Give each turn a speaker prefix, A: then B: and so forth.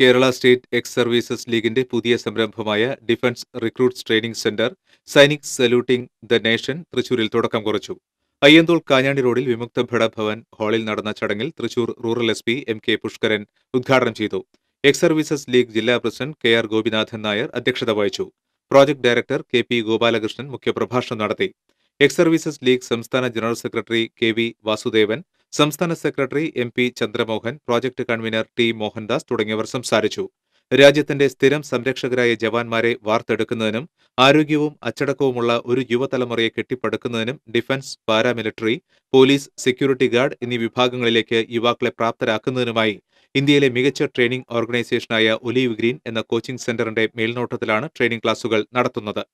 A: Kerala state X services ലീഗിന്റെ പുതിയ സംരംഭമായ defence recruits training centre Sainik saluting the nation തൃശൂരിൽ തുടക്കം കുറിച്ചു അയ്യന്തോൾ കാഞ്ഞാണി റോഡിൽ വിമുക്ത ഭട ഭവൻ ഹാളിൽ നടന്ന ചടങ്ങിൽ Thrissur rural S P M K Pushkaran ഉദ്ഘാടനം ചെയ്തു എക്സ് സർവീസസ് ലീഗ് ജില്ലാ president K R Gopinathan Nair അധ്യക്ഷത വഹിച്ചു project director K P Gopalakrishnan മുഖ്യപ്രഭാഷണം നടത്തി എക്സ് സർവീസസ് ലീഗ് സംസ്ഥാന general secretary K V Vasudevan സംസ്ഥാന secretary M P Chandramohan project convener T Mohandas തുടങ്ങിയവർ സംസാരിച്ചു രാജ്യത്തിന്റെ സ്ഥിരം സംരക്ഷകരായ ജവാന്മാരെ വാർത്തെടുക്കുന്നതിനും ആരോഗ്യവും അച്ചടക്കവുമുള്ള ഒരു യുവതലമുറയെ കെട്ടിപ്പടുക്കുന്നതിനും defence paramilitary police security guard എന്നീ വിഭാഗങ്ങളിലേക്ക് യുവാക്കളെ പ്രാപ്തരാക്കുന്നതിനുമായി ഇന്ത്യയിലെ മികച്ച ട്രെയിനിംഗ് ഓർഗനൈസേഷനായ ഒലീവ് ഗ്രീൻ എന്ന കോച്ചിംഗ് സെന്ററിന്റെ മേൽനോട്ടത്തിലാണ് ട്രെയിനിംഗ് ക്ലാസുകൾ നടത്തുന്നത്